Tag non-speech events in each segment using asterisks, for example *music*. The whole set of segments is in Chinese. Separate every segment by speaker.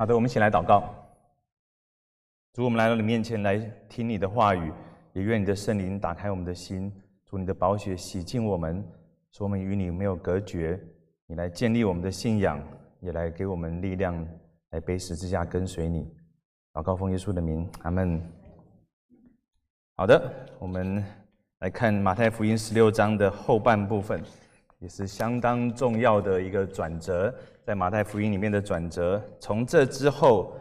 Speaker 1: 好的，我们一起来祷告。主，我们来到你面前，来听你的话语，也愿你的圣灵打开我们的心。主，你的宝血洗净我们，使我们与你没有隔绝。你来建立我们的信仰，也来给我们力量，来背十字架跟随你。祷告奉耶稣的名，阿门。好的，我们来看马太福音十六章的后半部分。也是相当重要的一个转折，在马太福音里面的转折。从这之后，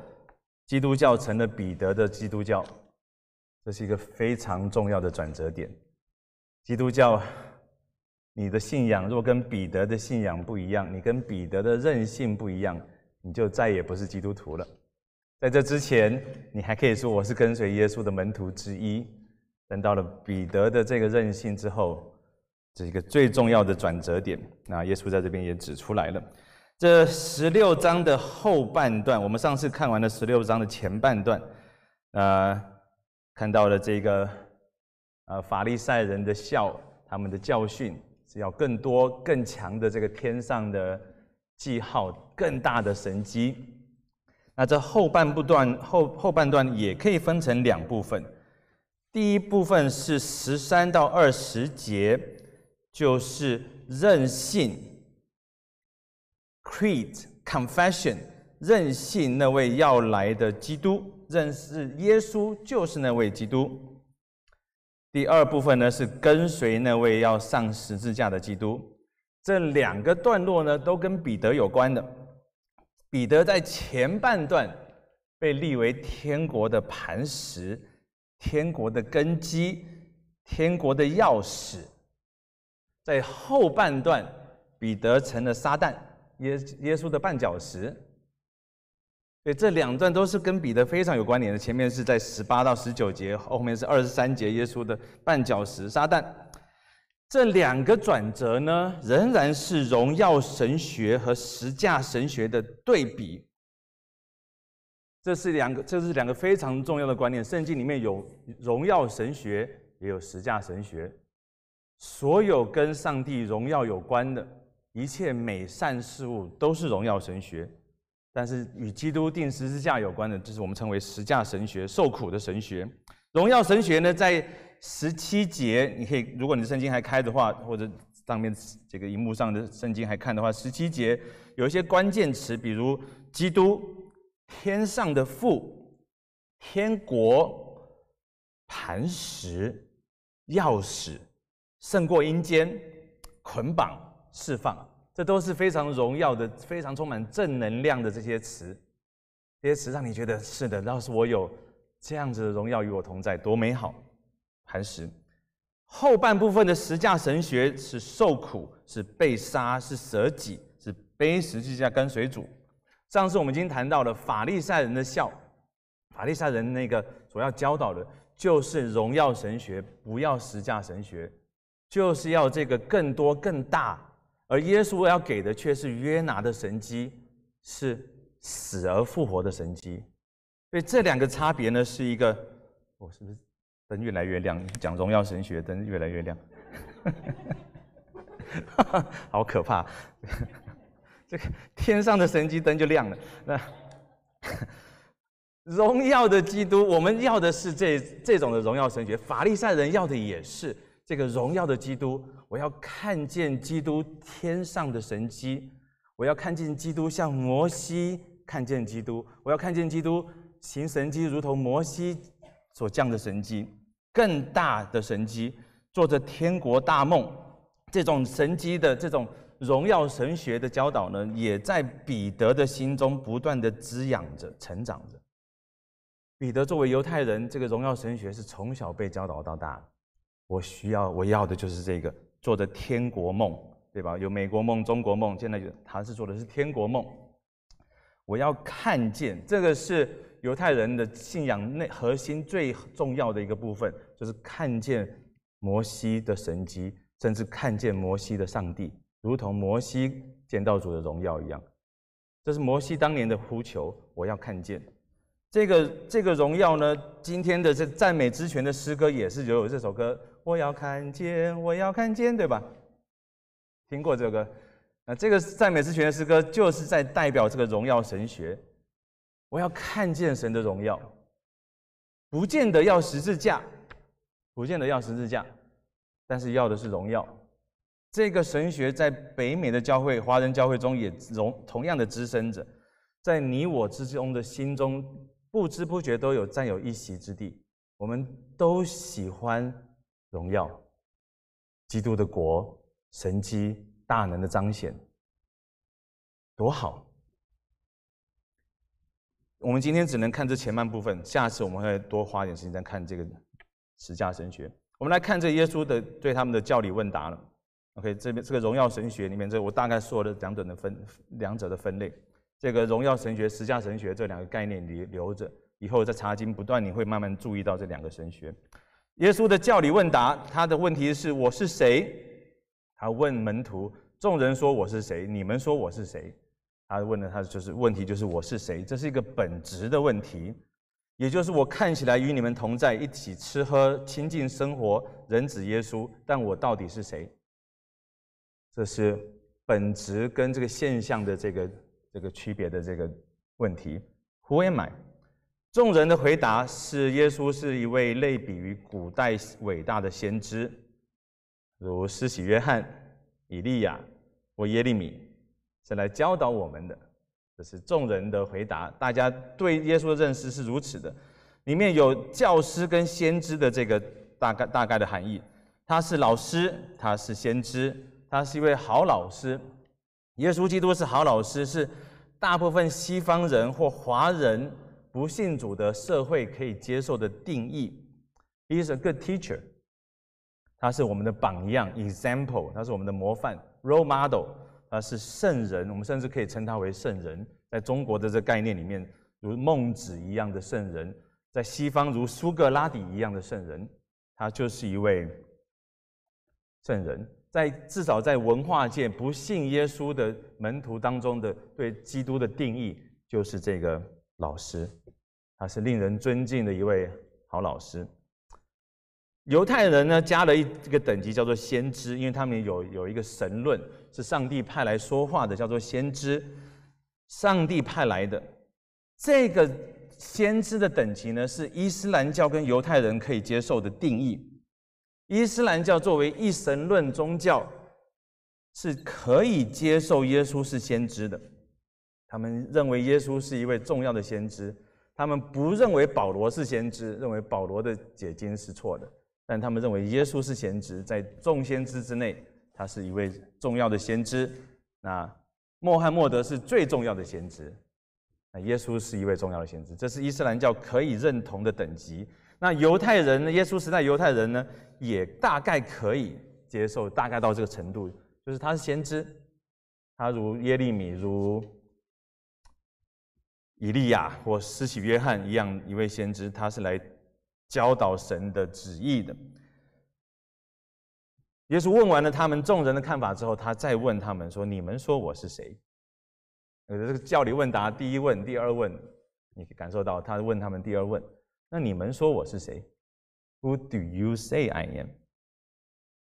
Speaker 1: 基督教成了彼得的基督教，这是一个非常重要的转折点。基督教，你的信仰若跟彼得的信仰不一样，你跟彼得的任性不一样，你就再也不是基督徒了。在这之前，你还可以说我是跟随耶稣的门徒之一，但到了彼得的这个任性之后。是一个最重要的转折点。那耶稣在这边也指出来了。这十六章的后半段，我们上次看完了十六章的前半段，呃，看到了这个呃法利赛人的笑，他们的教训是要更多更强的这个天上的记号，更大的神机。那这后半部段后后半段也可以分成两部分，第一部分是十三到二十节。就是任性，create confession，任性那位要来的基督，认识耶稣就是那位基督。第二部分呢是跟随那位要上十字架的基督。这两个段落呢都跟彼得有关的。彼得在前半段被立为天国的磐石，天国的根基，天国的钥匙。在后半段，彼得成了撒旦、耶耶稣的绊脚石，对，这两段都是跟彼得非常有关联的。前面是在十八到十九节，后面是二十三节耶稣的绊脚石、撒旦。这两个转折呢，仍然是荣耀神学和十价神学的对比。这是两个，这是两个非常重要的观念。圣经里面有荣耀神学，也有十价神学。所有跟上帝荣耀有关的一切美善事物，都是荣耀神学。但是与基督定时之架有关的，就是我们称为十架神学、受苦的神学。荣耀神学呢，在十七节，你可以，如果你的圣经还开的话，或者上面这个荧幕上的圣经还看的话，十七节有一些关键词，比如基督、天上的父、天国、磐石、钥匙。胜过阴间，捆绑释放，这都是非常荣耀的、非常充满正能量的这些词，这些词让你觉得是的，要是我有这样子的荣耀与我同在，多美好！磐石，后半部分的十架神学是受苦，是被杀，是舍己，是背十字架跟随主。上次我们已经谈到了法利赛人的笑，法利赛人那个所要教导的，就是荣耀神学，不要十架神学。就是要这个更多、更大，而耶稣要给的却是约拿的神机，是死而复活的神机。所以这两个差别呢，是一个，我是不是灯越来越亮？讲荣耀神学，灯越来越亮，*laughs* 好可怕！*laughs* 这个天上的神机灯就亮了。那 *laughs* 荣耀的基督，我们要的是这这种的荣耀神学，法利赛人要的也是。这个荣耀的基督，我要看见基督天上的神迹，我要看见基督像摩西看见基督，我要看见基督行神迹，如同摩西所降的神迹，更大的神迹，做着天国大梦。这种神迹的这种荣耀神学的教导呢，也在彼得的心中不断的滋养着、成长着。彼得作为犹太人，这个荣耀神学是从小被教导到大的。我需要我要的就是这个，做着天国梦，对吧？有美国梦、中国梦，现在他是做的是天国梦。我要看见，这个是犹太人的信仰内核心最重要的一个部分，就是看见摩西的神迹，甚至看见摩西的上帝，如同摩西见到主的荣耀一样。这是摩西当年的呼求，我要看见这个这个荣耀呢？今天的这赞美之泉的诗歌也是有这首歌。我要看见，我要看见，对吧？听过这歌，那这个赞美诗泉的诗歌就是在代表这个荣耀神学。我要看见神的荣耀，不见得要十字架，不见得要十字架，但是要的是荣耀。这个神学在北美的教会、华人教会中也荣同样的滋生着，在你我之中的心中不知不觉都有占有一席之地。我们都喜欢。荣耀，基督的国，神迹大能的彰显，多好！我们今天只能看这前半部分，下次我们会多花点时间再看这个十架神学。我们来看这耶稣的对他们的教理问答了。OK，这边这个荣耀神学里面，这我大概说了两者的分，两者的分类。这个荣耀神学、十架神学这两个概念留留着，以后在查经不断，你会慢慢注意到这两个神学。耶稣的教理问答，他的问题是：我是谁？他问门徒，众人说我是谁？你们说我是谁？他问的，他就是问题，就是我是谁？这是一个本质的问题，也就是我看起来与你们同在一起吃喝，亲近生活，人子耶稣，但我到底是谁？这是本质跟这个现象的这个这个区别的这个问题。Who am I？众人的回答是：耶稣是一位类比于古代伟大的先知，如施洗约翰、以利亚或耶利米，是来教导我们的。这是众人的回答，大家对耶稣的认识是如此的，里面有教师跟先知的这个大概大概的含义。他是老师，他是先知，他是一位好老师。耶稣基督是好老师，是大部分西方人或华人。不信主的社会可以接受的定义，he is a good teacher，他是我们的榜样 （example），他是我们的模范 （role model），他是圣人，我们甚至可以称他为圣人。在中国的这概念里面，如孟子一样的圣人，在西方如苏格拉底一样的圣人，他就是一位圣人。在至少在文化界不信耶稣的门徒当中的对基督的定义，就是这个。老师，他是令人尊敬的一位好老师。犹太人呢，加了一这个等级，叫做先知，因为他们有有一个神论，是上帝派来说话的，叫做先知。上帝派来的，这个先知的等级呢，是伊斯兰教跟犹太人可以接受的定义。伊斯兰教作为一神论宗教，是可以接受耶稣是先知的。他们认为耶稣是一位重要的先知，他们不认为保罗是先知，认为保罗的解经是错的，但他们认为耶稣是先知，在众先知之内，他是一位重要的先知。那穆罕默德是最重要的先知，那耶稣是一位重要的先知，这是伊斯兰教可以认同的等级。那犹太人，耶稣时代犹太人呢，也大概可以接受，大概到这个程度，就是他是先知，他如耶利米，如。以利亚或施洗约翰一样一位先知，他是来教导神的旨意的。耶稣问完了他们众人的看法之后，他再问他们说：“你们说我是谁？”呃，这个教理问答，第一问、第二问，你可以感受到他问他们第二问：“那你们说我是谁？”“Who do you say I am？”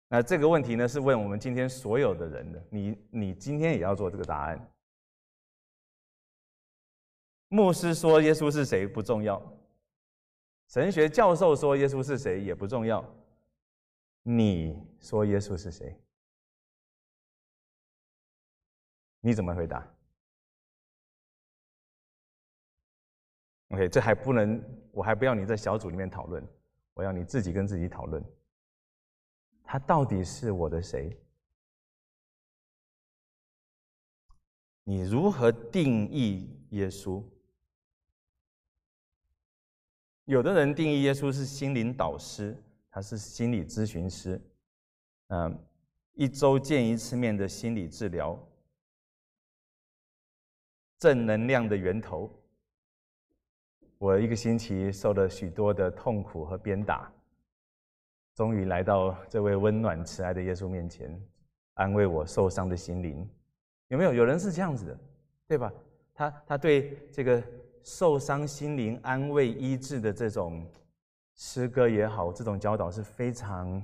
Speaker 1: 那这个问题呢，是问我们今天所
Speaker 2: 有的人的。你你今天也要做这个答案。
Speaker 1: 牧师说耶稣是谁不重要，神学教授说耶稣是谁也不重要，
Speaker 2: 你说耶稣是谁？你怎么回答
Speaker 1: ？OK，这还不能，我还不要你在小组里面讨论，我要你自己跟自己讨论，他到底是我的谁？
Speaker 2: 你如何定义耶
Speaker 1: 稣？有的人定义耶稣是心灵导师，他是心理咨询师，嗯，一周见一次面的心理治疗，正能量的源头。我一个星期受了许多的痛苦和鞭打，终于来到这位温暖慈爱的耶稣面前，安慰我受伤的心灵。有没有？有人是这样子的，对吧？他他对这个。受伤心灵安慰医治的这种诗歌也好，这种教导是非常，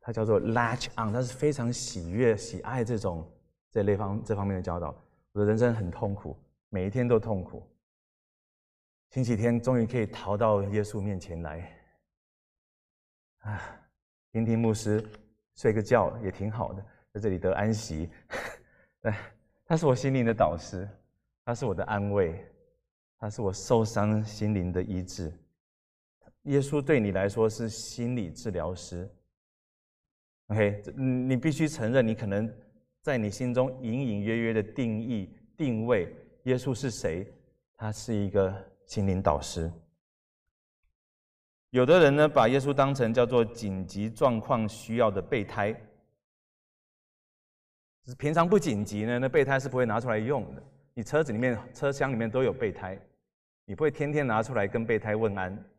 Speaker 1: 它叫做 latch on，它是非常喜悦喜爱这种这类方这方面的教导。我的人生很痛苦，每一天都痛苦。星期天终于可以逃到耶稣面前来，啊，听听牧师，睡个觉也挺好的，在这里得安息。哎，*laughs* 他是我心灵的导师，他是我的安慰。他是我受伤心灵的医治。耶稣对你来说是心理治疗师。OK，你必须承认，你可能在你心中隐隐约约的定义定位耶稣是谁。他是一个心灵导师。有的人呢，把耶稣当成叫做紧急状况需要的备胎。平常不紧急呢，那备胎是不会拿出来用的。你车子里面车厢里面都有备胎。你不会天天拿出来跟备胎问安，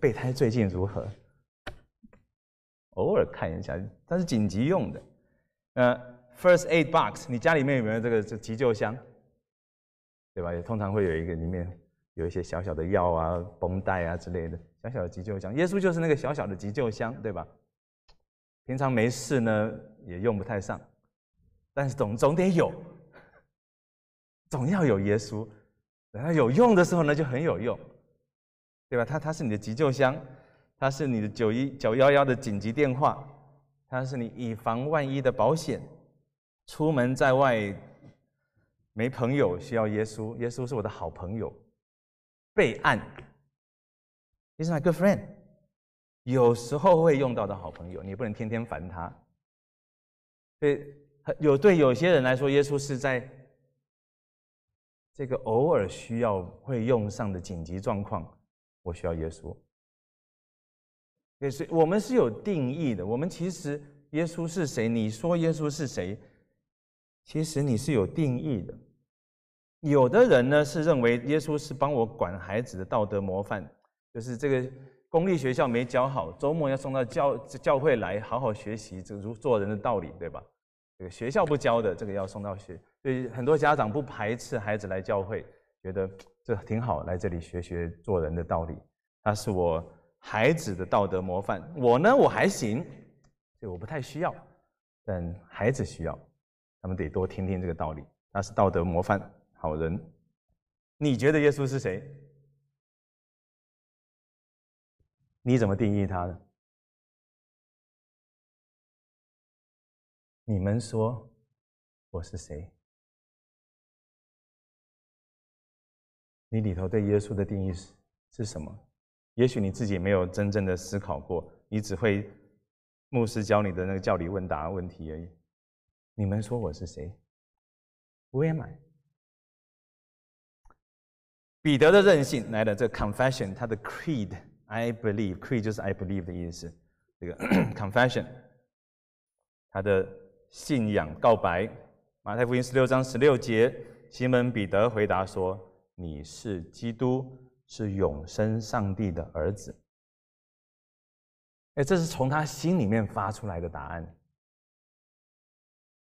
Speaker 1: 备胎最近如何？偶尔看一下，但是紧急用的，呃，first aid box，你家里面有没有这个这急救箱？对吧？也通常会有一个，里面有一些小小的药啊、绷带啊之类的小小的急救箱。耶稣就是那个小小的急救箱，对吧？平常没事呢，也用不太上，但是总总得有，总要有耶稣。等它有用的时候呢，就很有用，对吧？它它是你的急救箱，它是你的九一九幺幺的紧急电话，它是你以防万一的保险。出门在外没朋友，需要耶稣，耶稣是我的好朋友。备案，He's my good friend，有时候会用到的好朋友，你不能天天烦他。对，有对有些人来说，耶稣是在。这个偶尔需要会用上的紧急状况，我需要耶稣。也是我们是有定义的。我们其实耶稣是谁？你说耶稣是谁？其实你是有定义的。有的人呢是认为耶稣是帮我管孩子的道德模范，就是这个公立学校没教好，周末要送到教教会来好好学习这如做人的道理，对吧？这个学校不教的，这个要送到学。对很多家长不排斥孩子来教会，觉得这挺好，来这里学学做人的道理。他是我孩子的道德模范，我呢我还行，对我不太需要，但孩子需要，他们得多听听这个道理。他是道德模范，
Speaker 2: 好人。你觉得耶稣是谁？你怎么定义他呢？你们说我是谁？
Speaker 1: 你里头对耶稣的定义是是什么？也许你自己没有真正的思考过，你只会牧师教你的那个教理问答问题而已。你们说我是谁？Who am I？彼得的任性来了，这 confession，他的 creed，I believe，creed 就是 I believe 的意思。这个 *coughs* confession，他的信仰告白。马太福音十六章十六节，西门彼得回答说。你是基督，是永生上帝的儿子。哎，这是从他心里面发出来的答案。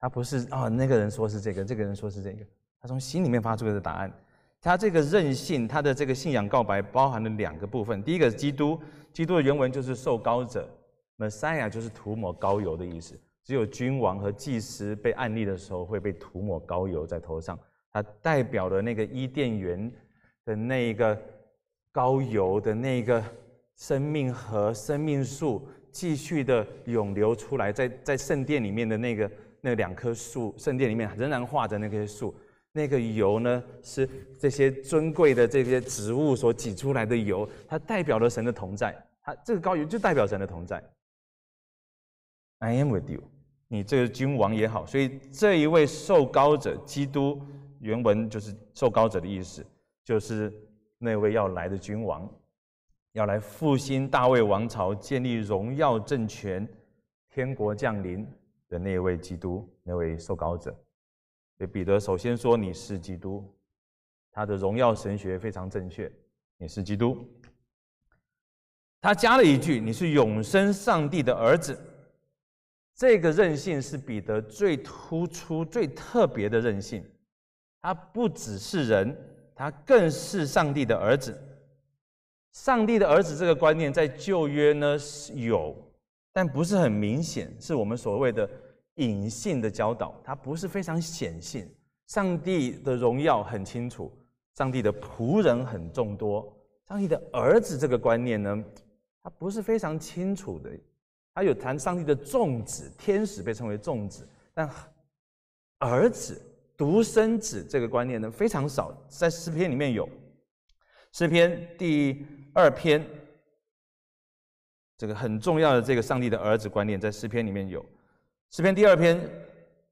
Speaker 1: 他不是啊，那个人说是这个，这个人说是这个。他从心里面发出来的答案。他这个任性，他的这个信仰告白包含了两个部分。第一个是基督，基督的原文就是受膏者，Messiah 就是涂抹膏油的意思。只有君王和祭司被按立的时候会被涂抹膏油在头上。它代表了那个伊甸园的那一个高油的那一个生命和生命树继续的涌流出来，在在圣殿里面的那个那两棵树，圣殿里面仍然画着那棵树。那个油呢，是这些尊贵的这些植物所挤出来的油，它代表了神的同在。它这个高油就代表神的同在。I am with you，你这个君王也好，所以这一位受膏者基督。原文就是受膏者的意思，就是那位要来的君王，要来复兴大卫王朝、建立荣耀政权、天国降临的那位基督，那位受膏者。对彼得，首先说你是基督，他的荣耀神学非常正确，你是基督。他加了一句：“你是永生上帝的儿子。”这个任性是彼得最突出、最特别的任性。他不只是人，他更是上帝的儿子。上帝的儿子这个观念在旧约呢是有，但不是很明显，是我们所谓的隐性的教导。他不是非常显性。上帝的荣耀很清楚，上帝的仆人很众多，上帝的儿子这个观念呢，他不是非常清楚的。他有谈上帝的众子，天使被称为众子，但儿子。独生子这个观念呢非常少，在诗篇里面有，诗篇第二篇，这个很重要的这个上帝的儿子观念在诗篇里面有，诗篇第二篇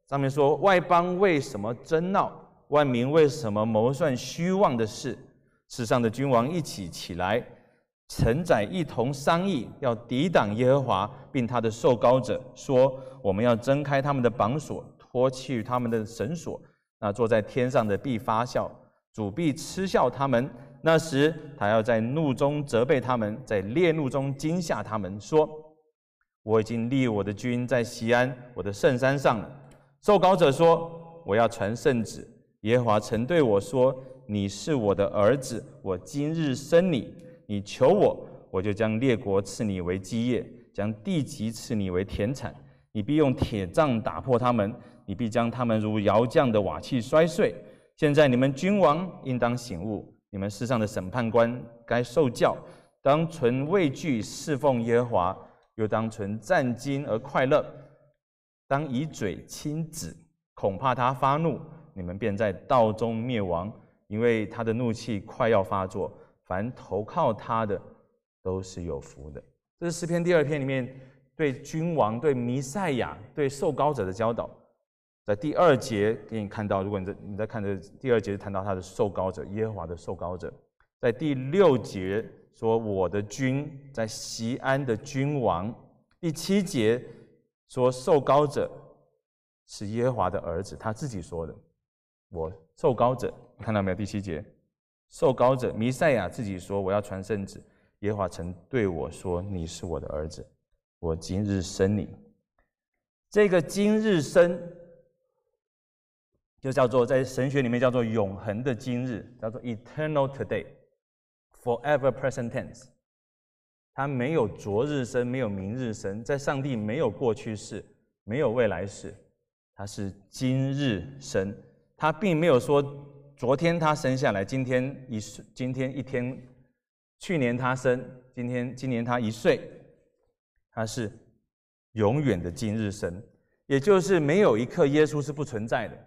Speaker 1: 上面说：外邦为什么争闹？万民为什么谋算虚妄的事？世上的君王一起起来，臣宰一同商议，要抵挡耶和华，并他的受膏者，说：我们要挣开他们的绑索，脱去他们的绳索。那坐在天上的必发笑，主必嗤笑他们。那时他要在怒中责备他们，在烈怒中惊吓他们，说：“我已经立我的君在西安我的圣山上了。”受膏者说：“我要传圣旨。耶和华曾对我说：你是我的儿子，我今日生你。你求我，我就将列国赐你为基业，将地级赐你为田产。你必用铁杖打破他们。”你必将他们如窑匠的瓦器摔碎。现在你们君王应当醒悟，你们世上的审判官该受教，当存畏惧侍奉耶和华，又当存战兢而快乐。当以嘴亲子，恐怕他发怒，你们便在道中灭亡，因为他的怒气快要发作。凡投靠他的都是有福的。这是诗篇第二篇里面对君王、对弥赛亚、对受膏者的教导。在第二节给你看到，如果你在你在看这第二节谈到他的受高者耶和华的受高者，在第六节说我的君在西安的君王，第七节说受高者是耶和华的儿子，他自己说的。我受高者，看到没有？第七节，受高者弥赛亚自己说我要传圣旨，耶和华曾对我说你是我的儿子，我今日生你。这个今日生。就叫做在神学里面叫做永恒的今日，叫做 eternal today, forever present tense。他没有昨日生，没有明日生，在上帝没有过去式，没有未来式，他是今日生。他并没有说昨天他生下来，今天一今天一天，去年他生，今天今年他一岁，他是永远的今日生，也就是没有一刻耶稣是不存在的。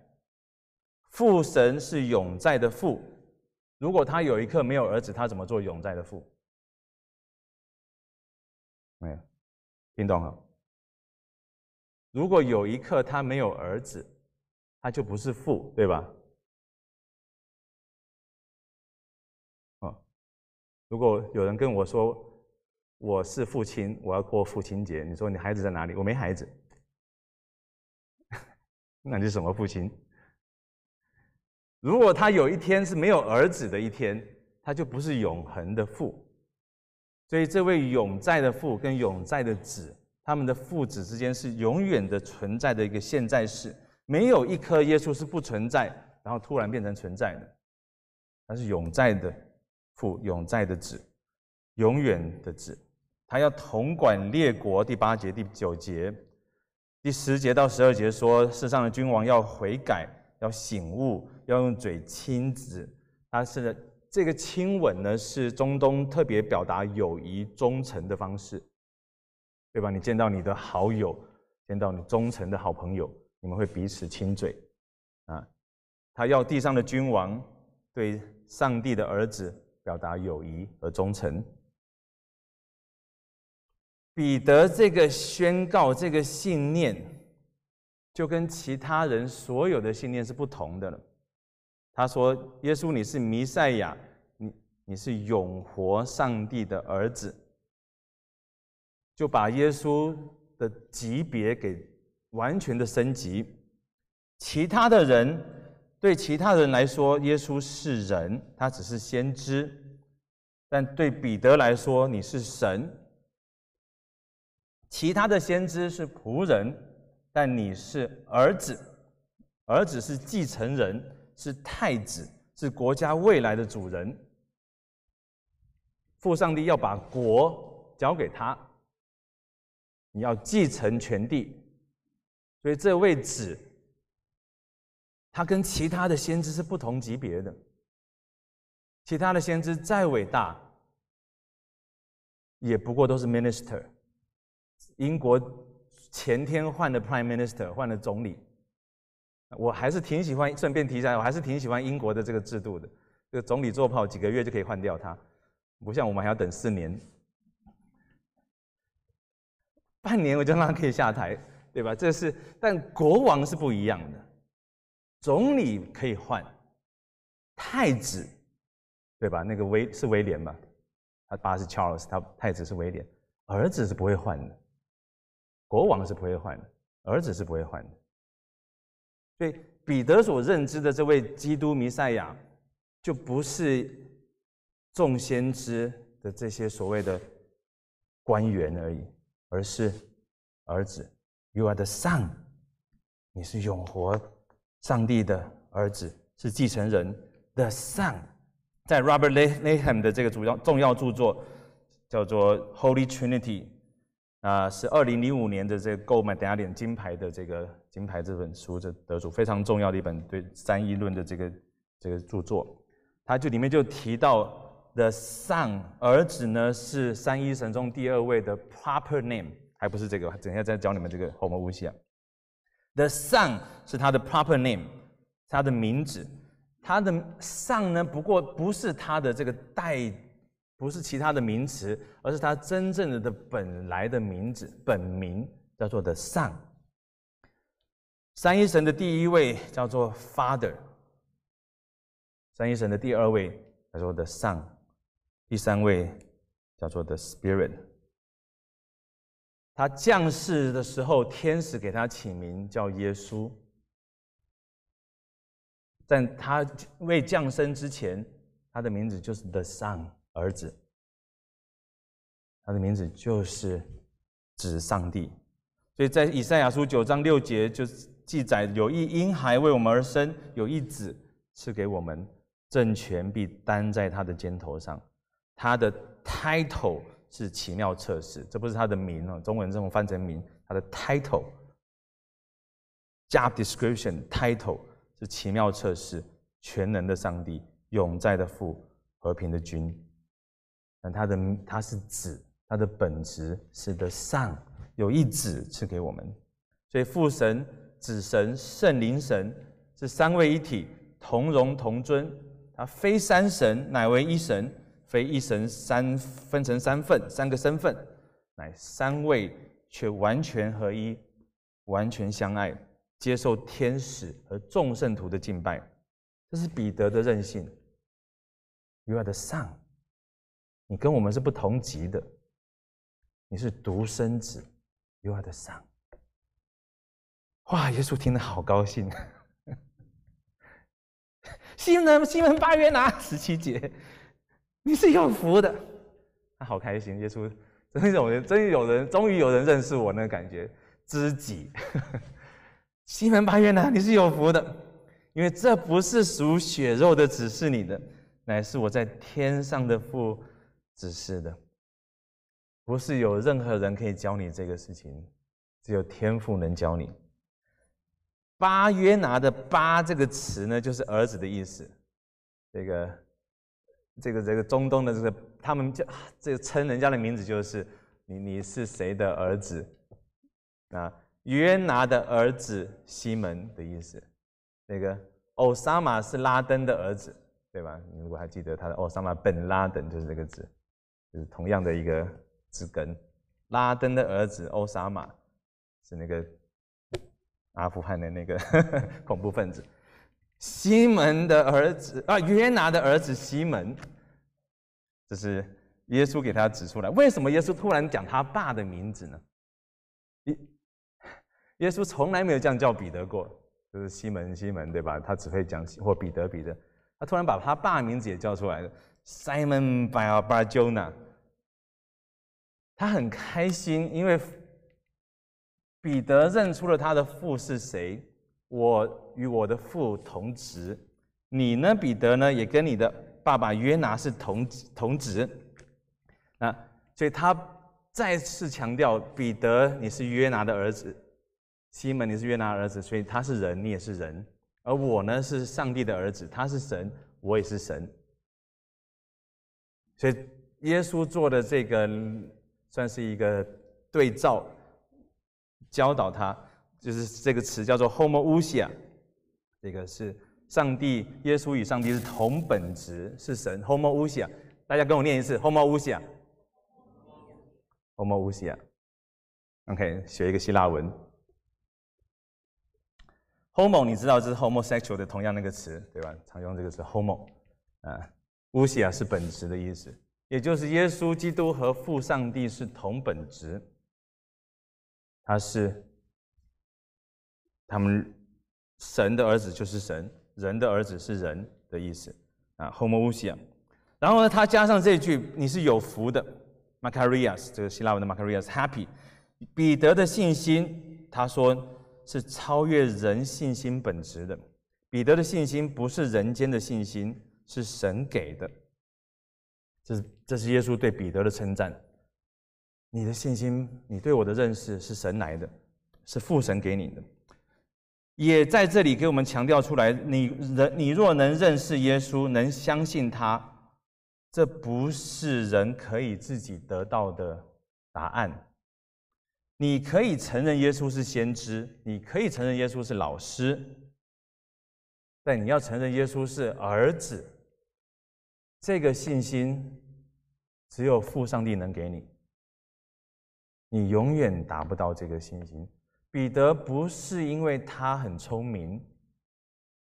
Speaker 1: 父神是永在的父，如果他有一刻没有儿子，他怎么做永在的父？
Speaker 2: 没有，听懂了？如果有一刻他没有儿子，他就不是父，对吧？哦，如果有人跟我说
Speaker 1: 我是父亲，我要过父亲节，你说你孩子在哪里？我没孩子，*laughs* 那你是什么父亲？如果他有一天是没有儿子的一天，他就不是永恒的父。所以，这位永在的父跟永在的子，他们的父子之间是永远的存在的一个现在式。没有一颗耶稣是不存在，然后突然变成存在的，他是永在的父、永在的子、永远的子。他要统管列国，第八节、第九节、第十节到十二节说，世上的君王要悔改，要醒悟。要用嘴亲子，但是呢，这个亲吻呢，是中东特别表达友谊、忠诚的方式，对吧？你见到你的好友，见到你忠诚的好朋友，你们会彼此亲嘴，啊。他要地上的君王对上帝的儿子表达友谊和忠诚。彼得这个宣告，这个信念，就跟其他人所有的信念是不同的了。他说：“耶稣，你是弥赛亚，你你是永活上帝的儿子。”就把耶稣的级别给完全的升级。其他的人对其他人来说，耶稣是人，他只是先知；但对彼得来说，你是神。其他的先知是仆人，但你是儿子，儿子是继承人。是太子，是国家未来的主人。父上帝要把国交给他，你要继承权地，所以这位子，他跟其他的先知是不同级别
Speaker 2: 的。其他的先知再伟大，
Speaker 1: 也不过都是 minister。英国前天换的 prime minister，换了总理。我还是挺喜欢，顺便提一下，我还是挺喜欢英国的这个制度的。这个总理坐炮几个月就可以换掉他，不像我们还要等四年，半年我就让他可以下台，对吧？这是，但国王是不一样的，总理可以换，太子，对吧？那个威是威廉嘛？他爸是 Charles，他太子是威廉，儿子是不会换的，国王是不会换的，儿子是不会换的。以彼得所认知的这位基督弥赛亚，就不是众先知的这些所谓的官员而已，而是儿子，you are the Son，你是永活上帝的儿子，是继承人，the Son，在 Robert Lay l a h a m 的这个主要重要著作叫做《Holy Trinity》。啊，是二零零五年的这个购买《等下点金牌》的这个金牌这本书的得主，非常重要的一本对三一论的这个这个著作。他就里面就提到，the son 儿子呢是三一神中第二位的 proper name，还不是这个，等一下再教你们这个后门巫师啊。the son 是他的 proper name，他的名字，他的 son 呢不过不是他的这个代。不是其他的名词，而是他真正的的本来的名字，本名叫做的“上”。三一神的第一位叫做 Father，三一神的第二位他说的“上”，第三位叫做 The Spirit。他降世的时候，天使给他起
Speaker 2: 名叫耶稣。但他未降
Speaker 1: 生之前，他的名字就是 The Son。儿子，他的名字就是指上帝。所以在以赛亚书九章六节就记载：有一婴孩为我们而生，有一子赐给我们，政权必担在他的肩头上。他的 title 是奇妙测试，这不是他的名哦。中文这种翻成名，他的 title 加 description，title 是奇妙测试，全能的上帝，永在的父，和平的君。但他的他是子，他的本质是的上，有一子赐给我们，所以父神、子神、圣灵神是三位一体，同荣同尊，他非三神乃为一神，非一神三分成三份三个身份，乃三位却完全合一，完全相爱，接受天使和众圣徒的敬拜，这是彼得的任性，You are the s u n 你跟我们是不同级的，
Speaker 2: 你是独生子，You are the son。
Speaker 1: 哇，耶稣听得好高兴。西门西门八约拿十七节，你是有福的。他好开心，耶稣真有人，真有人，终于有人认识我那个感觉，知己。西门八约拿，你是有福的，因为这不是属血肉的，只是你的，乃是我在天上的父。只是的，不是有任何人可以教你这个事情，只有天赋能教你。巴约拿的“巴”这个词呢，就是儿子的意思。这个、这个、这个中东的这个，他们叫这个称人家的名字就是你你是谁的儿子？啊，约拿的儿子西门的意思。那个奥萨马是拉登的儿子，对吧？你如果还记得他的奥萨马本拉登，就是这个字。就是同样的一个字根，拉登的儿子欧沙马是那个阿富汗的那个 *laughs* 恐怖分子，西门的儿子啊，约拿的儿子西门，这是耶稣给他指出来。为什么耶稣突然讲他爸的名字呢？耶，耶稣从来没有这样叫彼得过，就是西门西门对吧？他只会讲或彼得彼得，他突然把他爸名字也叫出来了。Simon Barjona，他很开心，因为彼得认出了他的父是谁。我与我的父同职，你呢，彼得呢，也跟你的爸爸约拿是同同职。那所以，他再次强调，彼得，你是约拿的儿子；西门，你是约拿儿子。所以，他是人，你也是人；而我呢，是上帝的儿子，他是神，我也是神。所以耶稣做的这个算是一个对照教导，他就是这个词叫做 homoousia，这个是上帝耶稣与上帝是同本质，是神 homoousia。大家跟我念一次 homoousia，homoousia。OK，学一个希腊文 homo，你知道这是 homosexual 的同样那个词对吧？常用这个词 homo，啊。乌西亚是本质的意思，也就是耶稣基督和父上帝是同本质，他是他们神的儿子就是神，人的儿子是人的意思啊。homoousia，然后呢，他加上这句你是有福的 m a c a r i a s 这个希腊文的 m a c a r i a s happy，彼得的信心他说是超越人信心本质的，彼得的信心不是人间的信心。是神给的，这是这是耶稣对彼得的称赞。你的信心，你对我的认识是神来的，是父神给你的。也在这里给我们强调出来：，你人你若能认识耶稣，能相信他，这不是人可以自己得到的答案。你可以承认耶稣是先知，你可以承认耶稣是老师，但你要承认耶稣是儿子。这个信心只有父上帝能给你。你永远达不到这个信心。彼得不是因为他很聪明，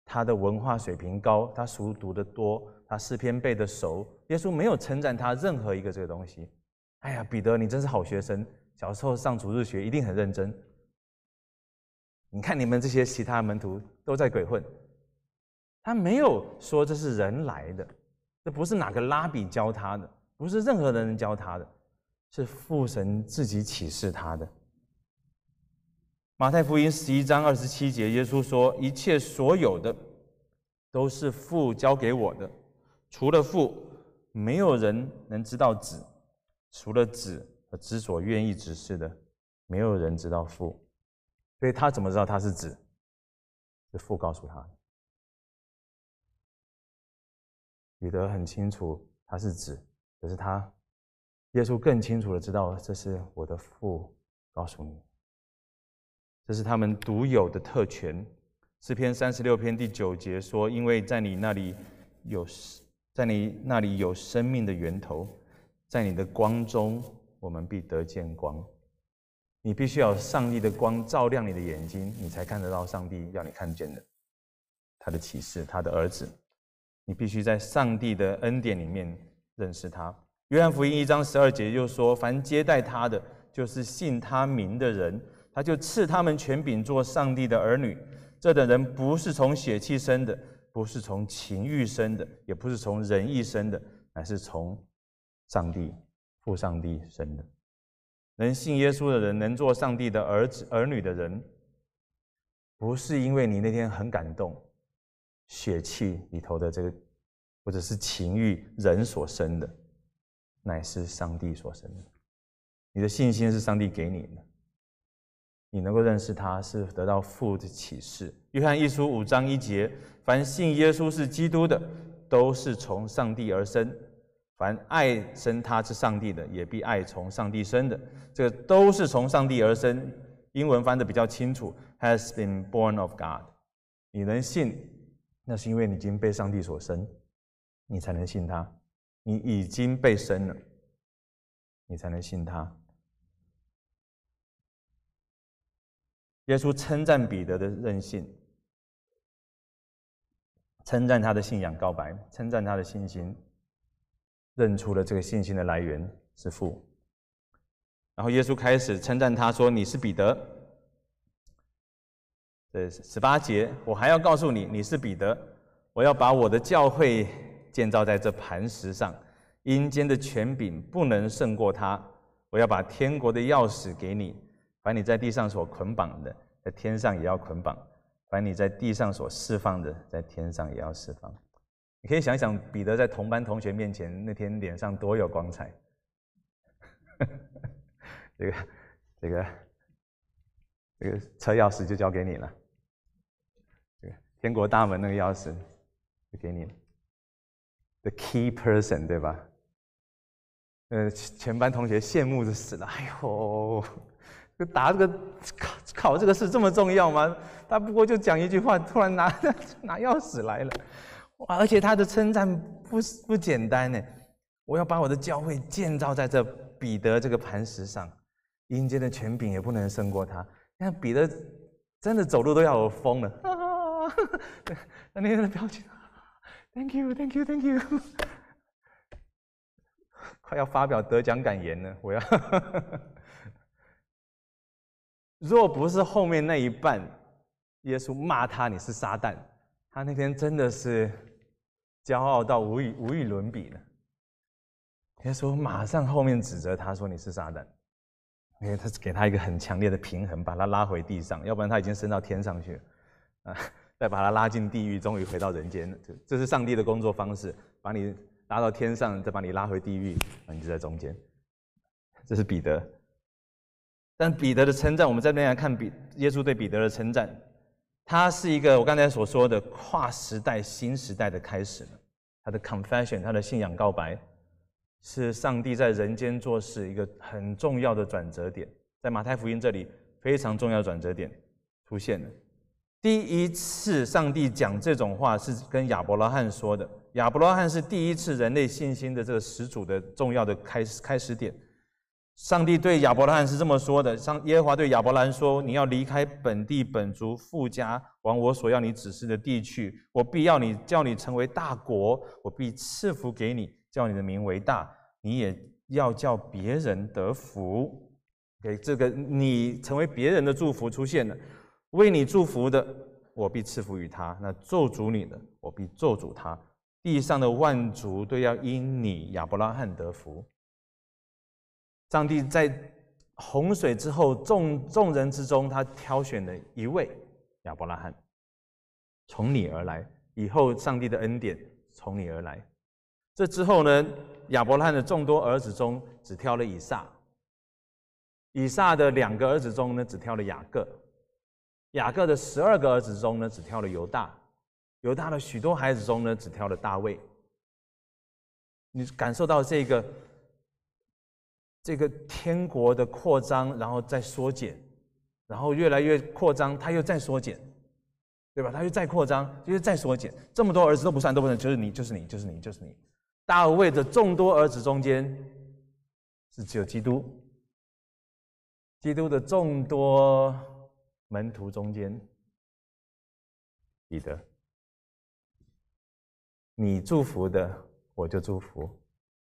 Speaker 1: 他的文化水平高，他熟读的多，他诗篇背的熟。耶稣没有称赞他任何一个这个东西。哎呀，彼得，你真是好学生，小时候上主日学一定很认真。你看你们这些其他门徒都在鬼混，他没有说这是人来的。不是哪个拉比教他的，不是任何人教他的，是父神自己启示他的。马太福音十一章二十七节，耶稣说：“一切所有的都是父交给我的，除了父，没有人能知道子；除了子和子所愿意指示的，没有人知道父。所以，他怎么知道
Speaker 2: 他是子？是父告诉他的。”彼得很清楚，他是指，可是他，耶稣更清楚
Speaker 1: 的知道，这是我的父告诉你，这是他们独有的特权。诗篇三十六篇第九节说：“因为在你那里有在你那里有生命的源头，在你的光中，我们必得见光。你必须要上帝的光照亮你的眼睛，你才看得到上帝要你看见的，他的启示，他的儿子。”你必须在上帝的恩典里面认识他。约翰福音一章十二节就说：“凡接待他的，就是信他名的人，他就赐他们权柄做上帝的儿女。这等人不是从血气生的，不是从情欲生的，也不是从人意生的，乃是从上帝父上帝生的。能信耶稣的人，能做上帝的儿子儿女的人，不是因为你那天很感动。”血气里头的这个，或者是情欲人所生的，乃是上帝所生的。你的信心是上帝给你的，你能够认识他是得到父的启示。约翰一书五章一节：凡信耶稣是基督的，都是从上帝而生；凡爱生他是上帝的，也必爱从上帝生的。这个都是从上帝而生。英文翻的比较清楚：Has been born of God。你能信？那是因为你已经被上帝所生，你才能信他；你已经被生了，你才能
Speaker 2: 信他。耶稣称赞
Speaker 1: 彼得的任性，称赞他的信仰告白，称赞他的信心，认出了这个信心的来源是父。然后耶稣开始称赞他说：“你是彼得。”呃，十八节，我还要告诉你，你是彼得，我要把我的教会建造在这磐石上，阴间的权柄不能胜过他。我要把天国的钥匙给你，把你在地上所捆绑的，在天上也要捆绑；把你在地上所释放的，在天上也要释放。你可以想想，彼得在同班同学面前那天脸上多有光彩。*laughs* 这个，这个，这个车钥匙就交给你了。天国大门那个钥匙，就给你了。The key person，对吧？呃，全班同学羡慕的死了。哎呦，就答这个考考这个事这么重要吗？他不过就讲一句话，突然拿 *laughs* 拿钥匙来了。哇！而且他的称赞不不简单呢。我要把我的教会建造在这彼得这个磐石上，阴间的权柄也不能胜过他。你看彼得真的走路都要有风了。*laughs* *laughs* 那那天的表情，Thank you, Thank you, Thank you！*laughs* 快要发表得奖感言了，我要。*laughs* 若不是后面那一半，耶稣骂他你是撒旦，他那天真的是骄傲到无与无与伦比了。耶稣马上后面指责他说你是撒旦，因为他给他一个很强烈的平衡，把他拉回地上，要不然他已经升到天上去了啊。再把他拉进地狱，终于回到人间。这这是上帝的工作方式，把你拉到天上，再把你拉回地狱，你就在中间。这是彼得，但彼得的称赞，我们在那来看比耶稣对彼得的称赞，他是一个我刚才所说的跨时代新时代的开始。他的 confession，他的信仰告白，是上帝在人间做事一个很重要的转折点，在马太福音这里非常重要的转折点出现了。第一次，上帝讲这种话是跟亚伯拉罕说的。亚伯拉罕是第一次人类信心的这个始祖的重要的开始开始点。上帝对亚伯拉罕是这么说的：上耶和华对亚伯兰说，你要离开本地本族富家，往我所要你指示的地区去。我必要你叫你成为大国，我必赐福给你，叫你的名为大，你也要叫别人得福。给这个你成为别人的祝福出现了。为你祝福的，我必赐福于他；那做主你的，我必做主他。地上的万族都要因你亚伯拉罕得福。上帝在洪水之后，众众人之中，他挑选了一位亚伯拉罕，从你而来，以后上帝的恩典从你而来。这之后呢，亚伯拉罕的众多儿子中只挑了以撒，以撒的两个儿子中呢只挑了雅各。雅各的十二个儿子中呢，只挑了犹大；犹大的许多孩子中呢，只挑了大卫。你感受到这个这个天国的扩张，然后再缩减，然后越来越扩张，他又再缩减，对吧？他又再扩张，又再缩减。这么多儿子都不算，都不算，就是你，就是你，就是你，就是你。大卫的众多儿子中间，是只有基督；基督的众多。门徒中间，
Speaker 2: 彼得，你祝
Speaker 1: 福的我就祝福，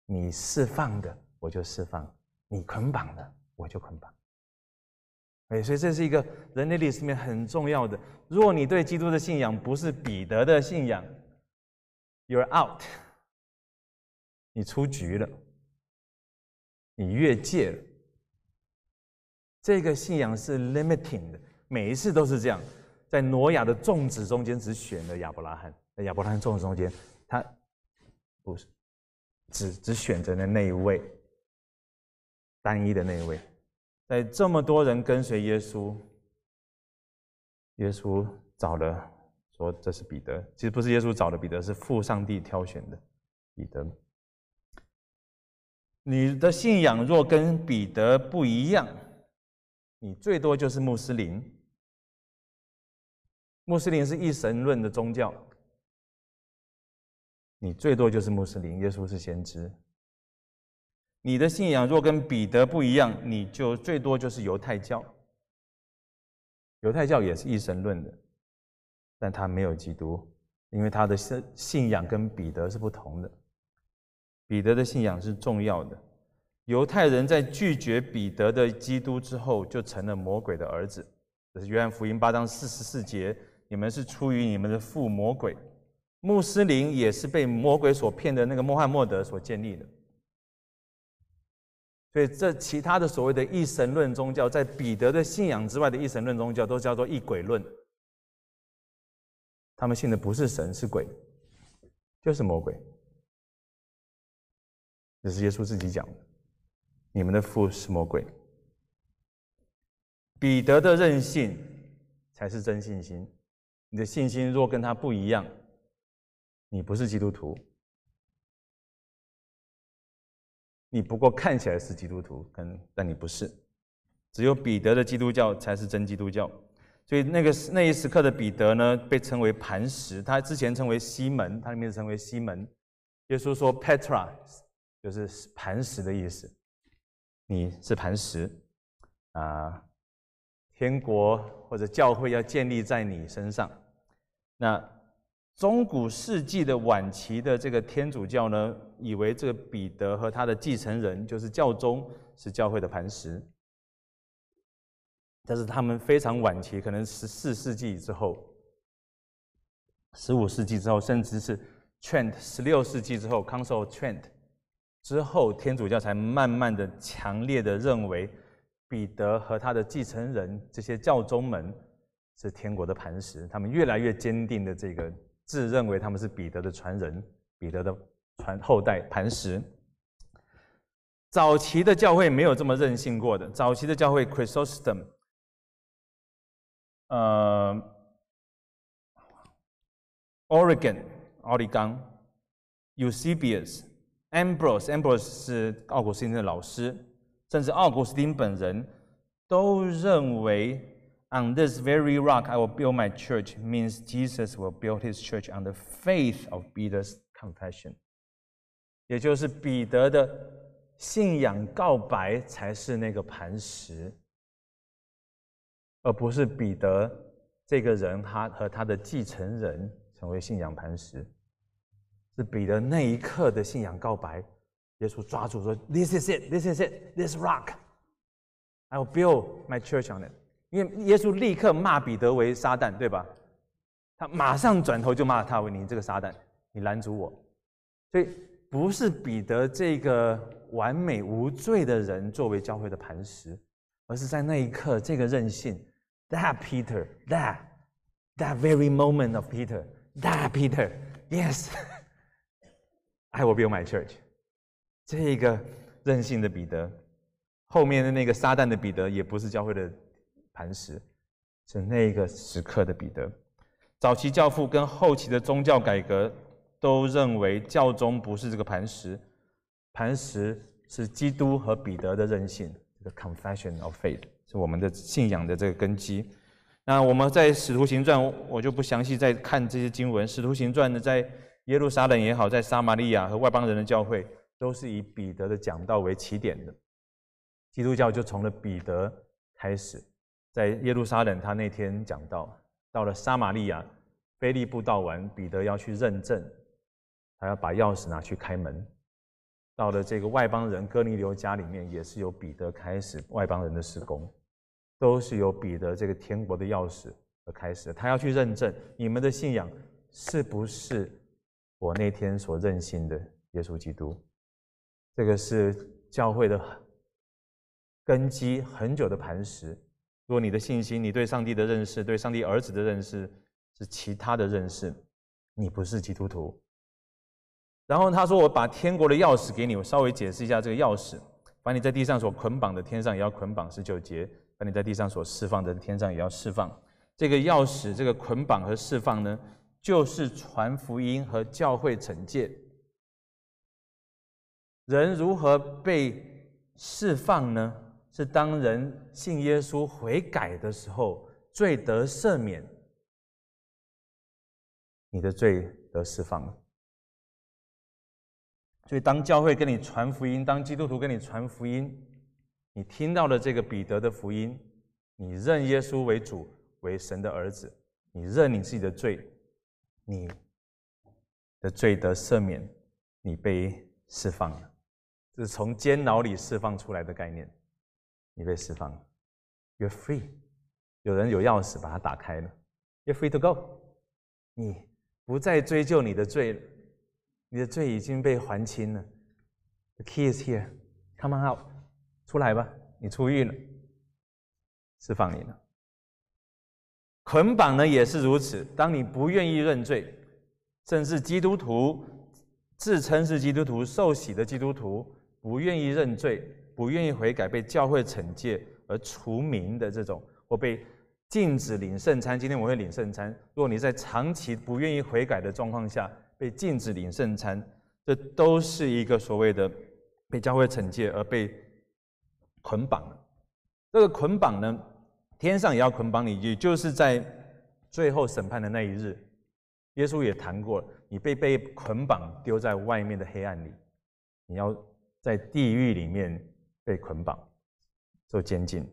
Speaker 1: 你释放的我就释放，你捆绑的我就捆绑。哎，所以这是一个人类历史里面很重要的。如果你对基督的信仰不是彼得的信仰，you're out，
Speaker 2: 你出局了，你越界了，
Speaker 1: 这个信仰是 limiting 的。每一次都是这样，在挪亚的众子中间，只选了亚伯拉罕；在亚伯拉罕众子中间，他不是只只选择了那一位，单一的那一位。在这么多人跟随耶稣，耶稣找了说这是彼得。其实不是耶稣找的彼得，是父上帝挑选的彼得。你的信仰若跟
Speaker 2: 彼得不一样，你最多就是穆斯林。穆斯林是一神论的宗教，你
Speaker 1: 最多就是穆斯林。耶稣是先知。你的信仰若跟彼得不一样，你就最多就是犹太教。犹太教也是一神论的，但他没有基督，因为他的信信仰跟彼得是不同的。彼得的信仰是重要的。犹太人在拒绝彼得的基督之后，就成了魔鬼的儿子。这是约翰福音八章四十四节。你们是出于你们的父魔鬼，穆斯林也是被魔鬼所骗的那个穆罕默德所建立的，所以这其他的所谓的一神论宗教，在彼得的信仰之外的一神论宗教都叫做异鬼论。他们信的不是神，是鬼，就是魔鬼。
Speaker 2: 这是耶稣自己讲的，你们的父
Speaker 1: 是魔鬼。彼得的任性才是真信心。你的信心若跟他不一样，你不是基督徒。你不过看起来是基督徒，跟但你不是。只有彼得的基督教才是真基督教。所以那个那一时刻的彼得呢，被称为磐石。他之前称为西门，他名字称为西门。耶稣说 “Petra”，就是磐石的意思。你是磐石啊！天国或者教会要建立在你身上。那中古世纪的晚期的这个天主教呢，以为这个彼得和他的继承人，就是教宗是教会的磐石。但是他们非常晚期，可能十四世纪之后、十五世纪之后，甚至是 Trent 十六世纪之后，Council Trent 之后，天主教才慢慢的、强烈的认为彼得和他的继承人这些教宗们。是天国的磐石，他们越来越坚定的这个自认为他们是彼得的传人，彼得的传后代磐石。早期的教会没有这么任性过的。早期的教会，Chrysostom，呃，Oregon，奥利冈，Eusebius，Ambrose，Ambrose 是奥古斯丁的老师，甚至奥古斯丁本人都认为。on this very rock I will build my church means Jesus will build his church on the faith of Peter's confession. 也就是彼得的信仰告白才是那个磐石，而不是彼得这个人他和他的继承人成为信仰磐石，是彼得那一刻的信仰告白。耶稣抓住说，This is it, this is it, this rock. I will build my church on it.” 因为耶稣立刻骂彼得为撒旦，对吧？他马上转头就骂他为你这个撒旦，你拦阻我。所以不是彼得这个完美无罪的人作为教会的磐石，而是在那一刻这个任性，that Peter, that that very moment of Peter, that Peter, yes, *laughs* I will build my church。这个任性的彼得，后面的那个撒旦的彼得也不是教会的。磐石是那一个时刻的彼得，早期教父跟后期的宗教改革都认为教宗不是这个磐石，磐石是基督和彼得的任性，这个 confession of faith 是我们的信仰的这个根基。那我们在使徒行传，我就不详细再看这些经文。使徒行传呢，在耶路撒冷也好，在撒玛利亚和外邦人的教会，都是以彼得的讲道为起点的。基督教就从了彼得开始。在耶路撒冷，他那天讲到，到了撒玛利亚，菲利布道完，彼得要去认证，他要把钥匙拿去开门。到了这个外邦人哥尼流家里面，也是由彼得开始外邦人的施工，都是由彼得这个天国的钥匙而开始。他要去认证你们的信仰是不是我那天所认信的耶稣基督，这个是教会的根基，很久的磐石。如果你的信心、你对上帝的认识、对上帝儿子的认识是其他的认识，你不是基督徒。然后他说：“我把天国的钥匙给你，我稍微解释一下这个钥匙，把你在地上所捆绑的，天上也要捆绑；十九节，把你在地上所释放的，天上也要释放。这个钥匙，这个捆绑和释放呢，就是传福音和教会惩戒。人如何被释放呢？”是当人信耶稣悔改的时候，罪得赦免，
Speaker 2: 你的罪得释放了。
Speaker 1: 所以，当教会跟你传福音，当基督徒跟你传福音，你听到了这个彼得的福音，你认耶稣为主为神的儿子，你认你自己的罪，你的罪得赦免，你被释放了，这是从监牢里释放出来的概念。你被释放了，You're free。有人有钥匙把它打开了，You're free to go。你不再追究你的罪了，你的罪已经被还清了。The key is here，Come out，出来吧，你出狱了，释放你了。捆绑呢也是如此，当你不愿意认罪，甚至基督徒自称是基督徒、受洗的基督徒，不愿意认罪。不愿意悔改，被教会惩戒而除名的这种，或被禁止领圣餐。今天我会领圣餐。如果你在长期不愿意悔改的状况下被禁止领圣餐，这都是一个所谓的被教会惩戒而被捆绑。这个捆绑呢，天上也要捆绑你，也就是在最后审判的那一日，耶稣也谈过，你被被捆绑丢在外面的黑暗里，你要在地狱里面。被捆绑，受监禁，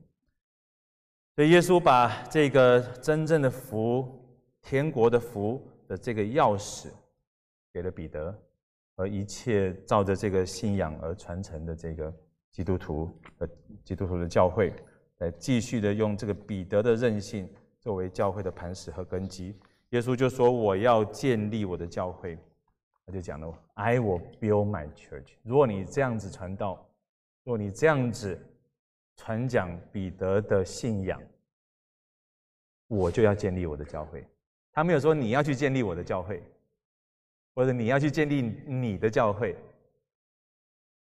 Speaker 1: 所以耶稣把这个真正的福、天国的福的这个钥匙给了彼得，而一切照着这个信仰而传承的这个基督徒和基督徒的教会，来继续的用这个彼得的任性作为教会的磐石和根基。耶稣就说：“我要建立我的教会。”他就讲了：“I will build my church。”如果你这样子传道，若你这样子传讲彼得的信仰，我就要建立我的教会。他没有说你要去建立我的教会，或者你要去建立你的教会。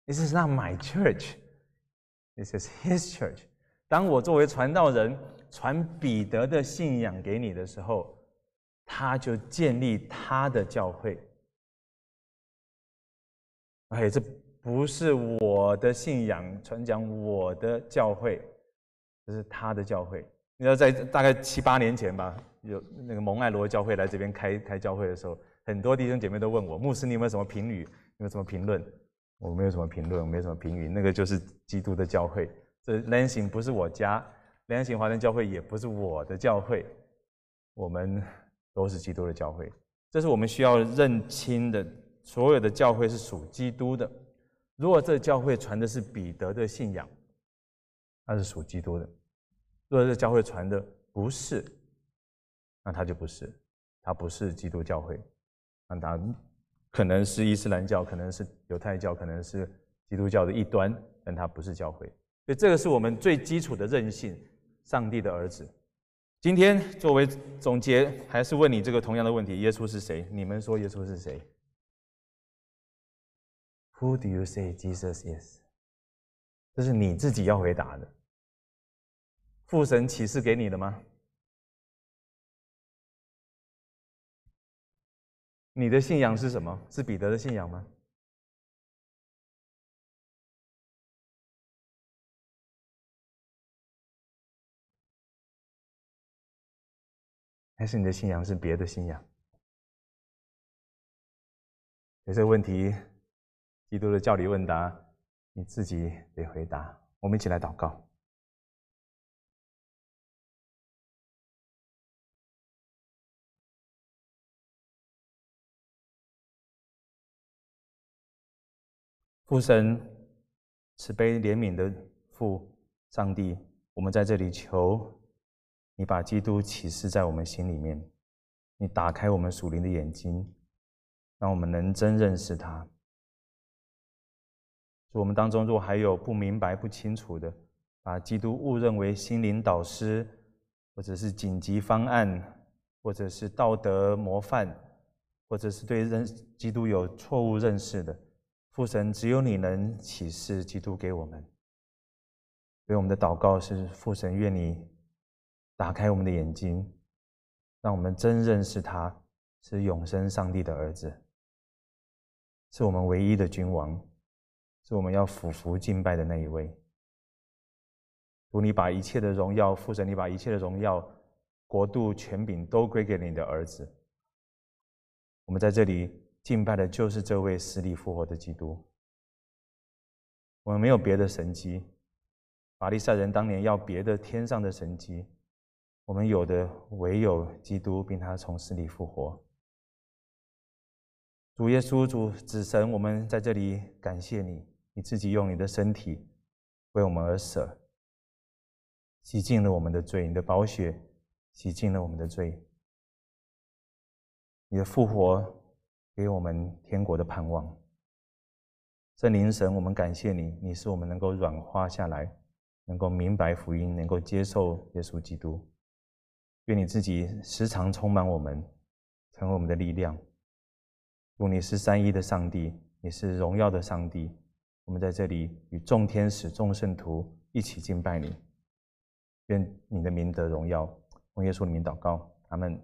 Speaker 1: This is not my church. *laughs* This is his church. *laughs* 当我作为传道人传彼得的信仰给你的时候，他就建立他的教会。哎，这。不是我的信仰，传讲我的教会，这是他的教会。你要在大概七八年前吧，有那个蒙爱罗教会来这边开开教会的时候，很多弟兄姐妹都问我牧师，你有没有什么评语？有没有什么评论？我没有什么评论，没有什么评语。那个就是基督的教会。这 Lansing 不是我家，Lansing 华人教会也不是我的教会，我们都是基督的教会。这是我们需要认清的，所有的教会是属基督的。如果这教会传的是彼得的信仰，那是属基督的；如果这教会传的不是，那他就不是，他不是基督教会。那他可能是伊斯兰教，可能是犹太教，可能是基督教的一端，但他不是教会。所以这个是我们最基础的任性，上帝的儿子。今天作为总结，还是问你这个同样的问题：耶稣是谁？你们说耶稣是谁？Who do you say Jesus is？
Speaker 2: 这是你自己要回答的。父神启示给你的吗？你的信仰是什么？是彼得的信仰吗？还是你的信仰是别的信仰？有些问题。基督的教理问答，你自己得回答。我们一起来祷告。父神，慈悲怜悯的父
Speaker 1: 上帝，我们在这里求你，把基督启示在我们心里面，你打开我们属灵的眼睛，让我们能真认识他。就我们当中，若还有不明白、不清楚的，把基督误认为心灵导师，或者是紧急方案，或者是道德模范，或者是对认基督有错误认识的，父神只有你能启示基督给我们。所以我们的祷告是：父神，愿你打开我们的眼睛，
Speaker 2: 让我们真认识他是永生上帝的儿子，
Speaker 1: 是我们唯一的君王。是我们要俯伏敬拜的那一位。主，你把一切的荣耀，父神，你把一切的荣耀、国度、权柄都归给了你的儿子。我们在这里敬拜的就是这位死里复活的基督。我们没有别的神迹。法利赛人当年要别的天上的神迹，我们有的唯有基督，并他从死里复活。主耶稣，主子神，我们在这里感谢你。你自己用你的身体为我们而舍，洗净了我们的罪；你的宝血洗净了我们的罪；
Speaker 2: 你的复活给我们天国的盼望。
Speaker 1: 圣灵神，我们感谢你，你是我们能够软化下来，能够明白福音，能够接受耶稣基督。愿你自己时常充满我们，成为我们的力量。如你是三一的上帝，你是荣耀的上帝。我们在这里与众天使、众圣徒一起敬拜你，愿你的名德荣耀。奉耶稣里面祷告，阿
Speaker 2: 门。